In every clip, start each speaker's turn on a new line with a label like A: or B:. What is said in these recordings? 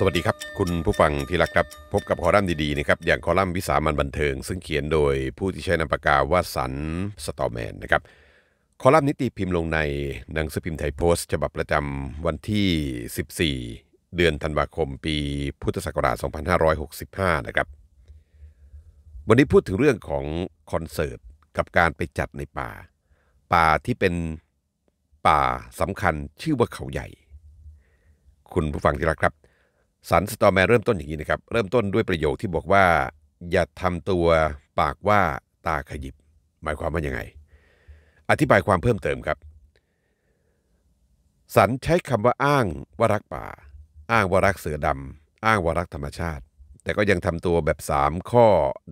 A: สวัสดีครับ คุณผู้ฟังที่รักครับ พบกับคอลัมน์ดีๆนะครับอย่างคอลัมน์วิสามันบันเทิงซึ่งเขียนโดยผู้ที่ใช้นามปากกาว่าสันสตอแมนนะครับคอลัมน์นิตีพิมพ์ลงในหนังสือพิมพ์ไทยโพสต์ฉบับประจำวันที่ 14 เดือนธันวาคมปี พุทธศักราช 2565 นะครับ วันนี้พูดถึงเรื่องของคอนเสิร์ต กับการไปจัดในป่า ป่าที่เป็นป่าสำคัญชื่อว่าเขาใหญ่ คุณผู้ฟังที่รักครับสันสตอแมนเริ่มต้นอย่างนี้นะครับ เริ่มต้นด้วยประโยคที่บอกว่า อย่าทำตัวปากว่าตาขยิบ หมายความว่า ยังไง อธิบายความเพิ่มเติมครับสันใช้คำว่าอ้างว่ารักป่า อ้างว่ารักเสือดำอ้างว่ารักธรรมชาติ แต่ก็ยังทำตัวแบบ 3 ข้อ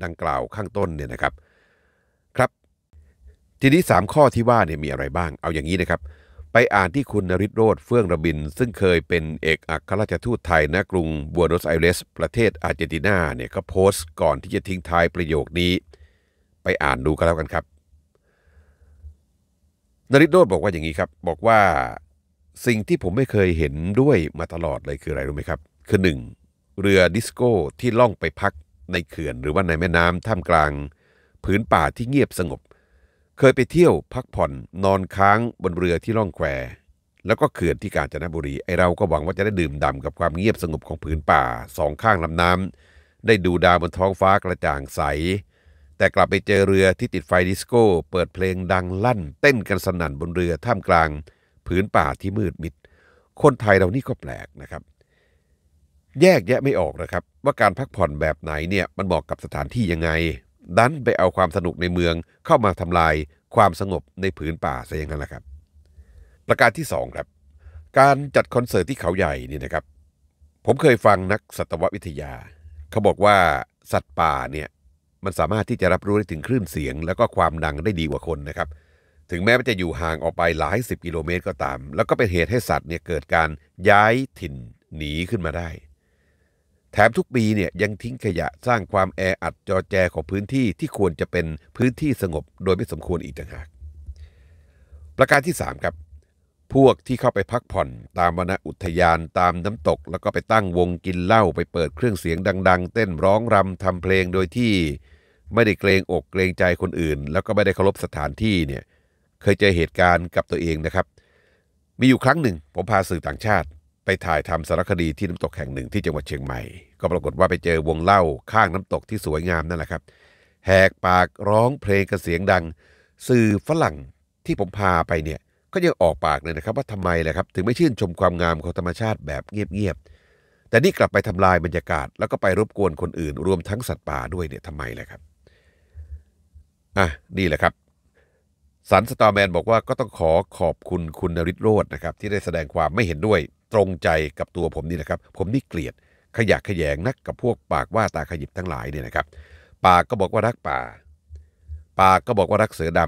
A: ดังกล่าวข้างต้นเนี่ยนะครับ ครับ ทีนี้ 3 ข้อที่ว่าเนี่ยมีอะไรบ้าง เอาอย่างนี้นะครับไปอ่านที่คุณนริศโรธเฟื่องระบิน ซึ่งเคยเป็นเอกอัครราชทูตไทยณกรุงบัวโนสไอเรสประเทศอาร์เจนตินาเนี่ยก็โพสต์ก่อนที่จะทิ้งท้ายประโยคนี้ ไปอ่านดูกันแล้วกันครับ นริศโรธบอกว่าอย่างนี้ครับ บอกว่าสิ่งที่ผมไม่เคยเห็นด้วยมาตลอดเลยคืออะไรรู้ไหมครับ คือหนึ่งเรือดิสโก้ที่ล่องไปพักในเขื่อน หรือว่าในแม่น้ำท่ามกลางพื้นป่าที่เงียบสงบเคยไปเที่ยวพักผ่อนนอนค้างบนเรือที่ล่องแควแล้วก็เขื่อนที่กาญจนบุรีไอเราก็หวังว่าจะได้ดื่มด่ำกับความเงียบสงบของผืนป่าสองข้างลำน้ำได้ดูดาวบนท้องฟ้ากระจ่างใส แต่กลับไปเจอเรือที่ติดไฟดิสโก้เปิดเพลงดังลั่น เต้นกันสนั่นบนเรือท่ามกลางผืนป่าที่มืดมิดคนไทยเรานี่ก็แปลกนะครับ แยกแยะไม่ออกนะครับว่าการพักผ่อนแบบไหนเนี่ยมันเหมาะกับสถานที่ยังไงดันไปเอาความสนุกในเมืองเข้ามาทำลายความสงบในผืนป่าซะอย่างนั้นแหละครับ ประการที่ 2 ครับ การจัดคอนเสิร์ตที่เขาใหญ่นี่นะครับ ผมเคยฟังนักสัตววิทยา เขาบอกว่าสัตว์ป่าเนี่ยมันสามารถที่จะรับรู้ได้ถึงคลื่นเสียง แล้วก็ความดังได้ดีกว่าคนนะครับ ถึงแม้จะอยู่ห่างออกไปหลายสิบกิโลเมตร ก็ตาม แล้วก็เป็นเหตุให้สัตว์เนี่ยเกิดการย้ายถิ่นหนีขึ้นมาได้แถมทุกปีเนี่ยยังทิ้งขยะสร้างความแออัดจอแจของพื้นที่ที่ควรจะเป็นพื้นที่สงบโดยไม่สมควรอีกต่างหากประการที่3ครับพวกที่เข้าไปพักผ่อนตามวนอุทยานตามน้ำตก แล้วก็ไปตั้งวงกินเหล้าไปเปิดเครื่องเสียงดังๆ เต้นร้องรำทำเพลงโดยที่ ไม่ได้เกรงอกเกรงใจคนอื่น แล้วก็ไม่ได้เคารพสถานที่เนี่ยเคยเจอเหตุการณ์กับตัวเองนะครับ มีอยู่ครั้งหนึ่ง ผมพาสื่อต่างชาติไปถ่ายทำสารคดีที่น้ำตกแห่งหนึ่ง ที่จังหวัดเชียงใหม่ ก็ปรากฏว่าไปเจอวงเล่า ข้างน้ำตกที่สวยงามนั่นแหละครับ แหกปากร้องเพลงกันเสียงดัง สื่อฝรั่งที่ผมพาไปเนี่ย ก็ยังออกปากเลยนะครับว่าทำไมและครับถึงไม่ชื่นชมความงามของธรรมชาติแบบเงียบๆ แต่นี่กลับไปทำลายบรรยากาศแล้วก็ไปรบกวนคนอื่น รวมทั้งสัตว์ป่าด้วยเนี่ยทำไมละครับ อ่ะ นี่แหละครับ สันสตาร์แมนบอกว่าก็ต้องขอขอบคุณคุณนริศโรดนะครับที่ได้แสดงความไม่เห็นด้วยตรงใจกับตัวผมนี่นะครับผมนี่เกลียดขยะขยงนักกับพวกปากว่าตาขยิบทั้งหลายเนี่ยนะครับปากก็บอกว่ารักป่าปากก็บอกว่ารักเสือด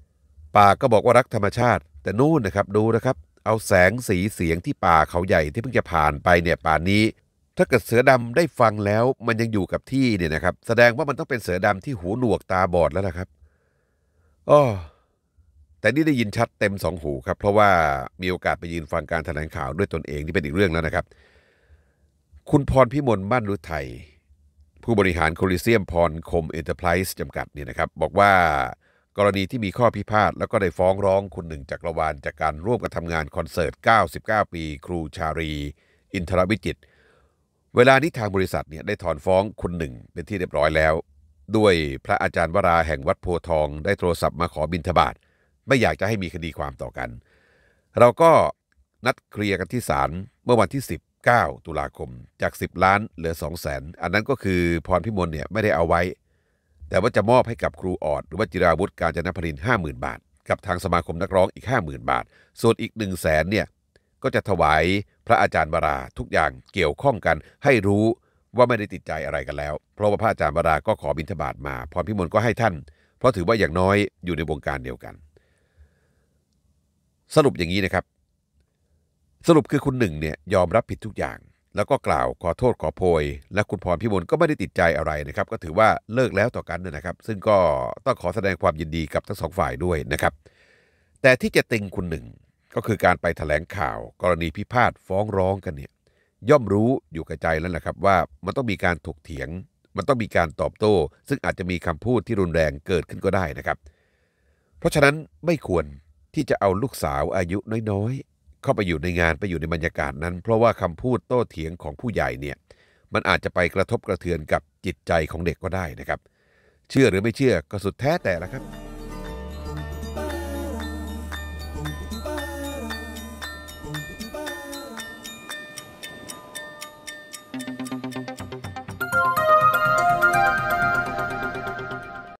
A: ำปากก็บอกว่ารักธรรมชาติ แต่นู่นนะครับดูนะครับ เอาแสงสีเสียงที่ป่าเขาใหญ่ที่เพิ่งจะผ่านไปเนี่ยป่านี้ ถ้าเกิดเสือดำได้ฟังแล้วมันยังอยู่กับที่เนี่ยนะครับ แสดงว่ามันต้องเป็นเสือดำที่หูหนวกตาบอดแล้วนะครับอ๋อแต่นี่ได้ยินชัดเต็มสองหูครับเพราะว่ามีโอกาสไปยืนฟังการแถลงข่าวด้วยตนเองนี่เป็นอีกเรื่องแล้วนะครับ คุณพรพิมลบ้านรุไทย ผู้บริหารโคลิเซียมพรคมเอ็นเตอร์ไพรส์จำกัดเนี่ยนะครับบอกว่ากรณีที่มีข้อพิพาทแล้วก็ได้ฟ้องร้องคุณหนึ่งจักรวาล จากการร่วมกันทำงานคอนเสิร์ต 99 ปี ครูชารี อินทรวิจิต เวลานี้ทางบริษัทเนี่ยได้ถอนฟ้องคุณหนึ่ง เป็นที่เรียบร้อยแล้ว ด้วยพระอาจารย์วราแห่งวัดโพทอง ได้โทรศัพท์มาขอบินทบาทไม่อยากจะให้มีคดีความต่อกัน เราก็นัดเคลียร์กันที่ศาลเมื่อวันที่ 19 ตุลาคมจาก 10 ล้านเหลือ2 0 0แสนอันนั้นก็คือพรพิมลเนี่ยไม่ได้เอาไว้ แต่ว่าจะมอบให้กับครูออด หรือว่าจิราวุฒิการจนพรินห้าหมื่นบาท กับทางสมาคมนักร้องอีก 50,000 บาท ส่วนอีก1น0 0 0แสนเนี่ยก็จะถวายพระอาจารย์บารา ทุกอย่างเกี่ยวข้องกันให้รู้ว่าไม่ได้ติดใจอะไรกันแล้วเพราะว่าพระอาจารย์บาราก็ขอบิณฑบาตมา พรพิมลก็ให้ท่าน เพราะถือว่าอย่างน้อยอยู่ในวงการเดียวกันสรุปอย่างนี้นะครับ สรุปคือคุณหนึ่งเนี่ยยอมรับผิดทุกอย่าง แล้วก็กล่าวขอโทษขอโพย และคุณพรพิมลก็ไม่ได้ติดใจอะไรนะครับ ก็ถือว่าเลิกแล้วต่อกันนะครับ ซึ่งก็ต้องขอแสดงความยินดีกับทั้งสองฝ่ายด้วยนะครับ แต่ที่จะติงคุณหนึ่งก็คือการไปถแถลงข่าวกรณีพิพาทฟ้องร้องกันเนี่ยย่อมรู้อยู่กับใจแล้วแหะครับว่ามันต้องมีการถกเถียง มันต้องมีการตอบโต้ ซึ่งอาจจะมีคำพูดที่รุนแรงเกิดขึ้นก็ได้นะครับ เพราะฉะนั้นไม่ควรที่จะเอาลูกสาวอายุน้อย ๆ เข้าไปอยู่ในงานไปอยู่ในบรรยากาศนั้น เพราะว่าคำพูดโต้เถียงของผู้ใหญ่เนี่ย มันอาจจะไปกระทบกระเทือนกับจิตใจของเด็กก็ได้นะครับ เชื่อหรือไม่เชื่อก็สุดแท้แต่ละครับ